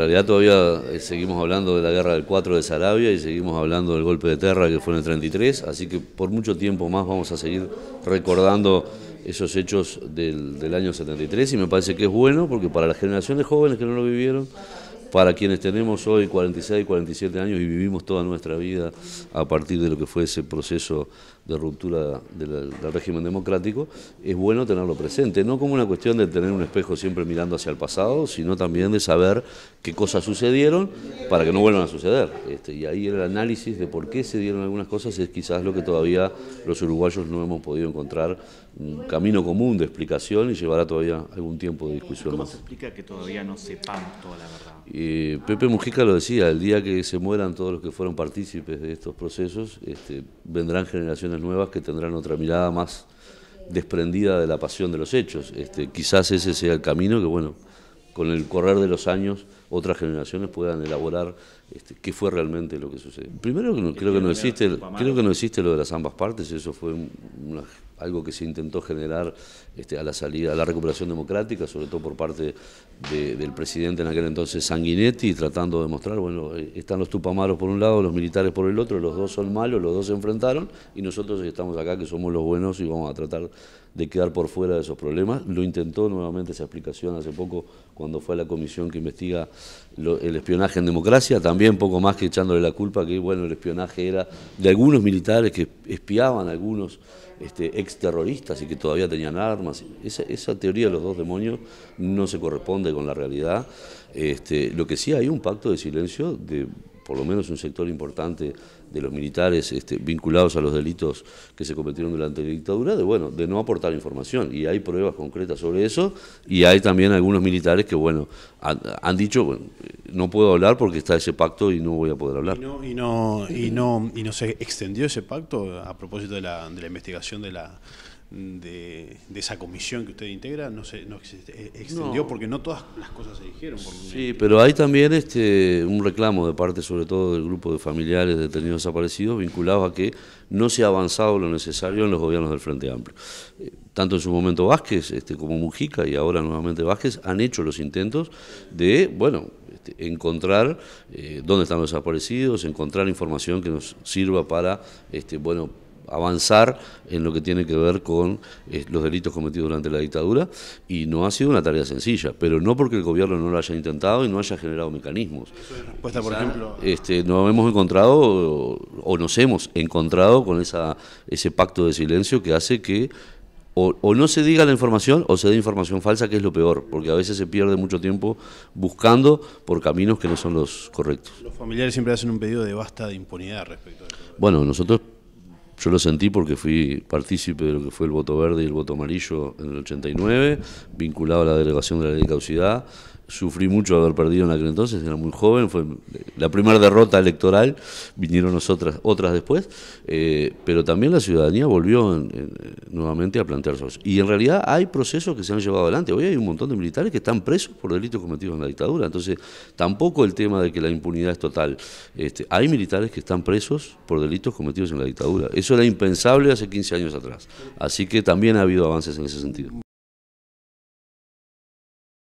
En realidad todavía eh, seguimos hablando de la guerra del 4 de Sarabia y seguimos hablando del golpe de Terra que fue en el 33, así que por mucho tiempo más vamos a seguir recordando esos hechos del, del año 73 y me parece que es bueno porque para la generación de jóvenes que no lo vivieron para quienes tenemos hoy 46, 47 años y vivimos toda nuestra vida a partir de lo que fue ese proceso de ruptura del, régimen democrático, es bueno tenerlo presente, no como una cuestión de tener un espejo siempre mirando hacia el pasado, sino también de saber qué cosas sucedieron para que no vuelvan a suceder. Este, y ahí el análisis de por qué se dieron algunas cosas es quizás lo que todavía los uruguayos no hemos podido encontrar un camino común de explicación y llevará todavía algún tiempo de discusión ¿Cómo más. se explica que todavía no sepan toda la verdad? Pepe Mujica lo decía, el día que se mueran todos los que fueron partícipes de estos procesos, este, vendrán generaciones nuevas que tendrán otra mirada más desprendida de la pasión de los hechos. Este, quizás ese sea el camino que, bueno, con el correr de los años otras generaciones puedan elaborar este, qué fue realmente lo que sucedió. Primero creo que no existe, creo que no existe lo de las ambas partes, eso fue algo que se intentó generar este, a la salida, a la recuperación democrática, sobre todo por parte del presidente en aquel entonces Sanguinetti, tratando de mostrar, bueno, eh, están los tupamaros por un lado, los militares por el otro, los dos son malos, los dos se enfrentaron y nosotros estamos acá que somos los buenos y vamos a tratar de quedar por fuera de esos problemas. Lo intentó nuevamente esa explicación hace poco cuando fue a la comisión que investiga el espionaje en democracia, también poco más que echándole la culpa que bueno, el espionaje era de algunos militares que espiaban a algunos este, exterroristas y que todavía tenían armas. Esa, esa, teoría de los dos demonios no se corresponde con la realidad. Este, lo que sí hay un pacto de silencio de por lo menos un sector importante de los militares este, vinculados a los delitos que se cometieron durante la dictadura, de bueno, de no aportar información. Y hay pruebas concretas sobre eso, y hay también algunos militares que, bueno, han, dicho, no puedo hablar porque está ese pacto y no voy a poder hablar. ¿Y no, y no, y no, se extendió ese pacto a propósito de la, de la investigación de la de, esa comisión que usted integra no se eh, extendió porque no todas las cosas se dijeron. sí, pero hay también este un reclamo de parte sobre todo del grupo de familiares de detenidos desaparecidos vinculado a que no se ha avanzado lo necesario en los gobiernos del Frente Amplio. Eh, tanto en su momento Vázquez este, como Mujica y ahora nuevamente Vázquez han hecho los intentos de, bueno, este, encontrar eh, dónde están los desaparecidos, encontrar información que nos sirva para, este, bueno, avanzar en lo que tiene que ver con eh, los delitos cometidos durante la dictadura y no ha sido una tarea sencilla, pero no porque el gobierno no lo haya intentado y no haya generado mecanismos. Respuesta, por ejemplo. Este, nos hemos encontrado o, nos hemos encontrado con esa, ese pacto de silencio que hace que o, no se diga la información o se dé información falsa, que es lo peor, porque a veces se pierde mucho tiempo buscando por caminos que no son los correctos. Los familiares siempre hacen un pedido de basta de impunidad respecto a esto. Bueno, nosotros yo lo sentí porque fui partícipe de lo que fue el voto verde y el voto amarillo en el 89, vinculado a la delegación de la ley de caucidad sufrí mucho haber perdido en aquel entonces, era muy joven, fue la primera derrota electoral, vinieron nosotras, otras después, eh, pero también la ciudadanía volvió nuevamente a plantearse. Y en realidad hay procesos que se han llevado adelante, hoy hay un montón de militares que están presos por delitos cometidos en la dictadura, entonces tampoco el tema de que la impunidad es total, este, hay militares que están presos por delitos cometidos en la dictadura, eso era impensable hace 15 años atrás, así que también ha habido avances en ese sentido.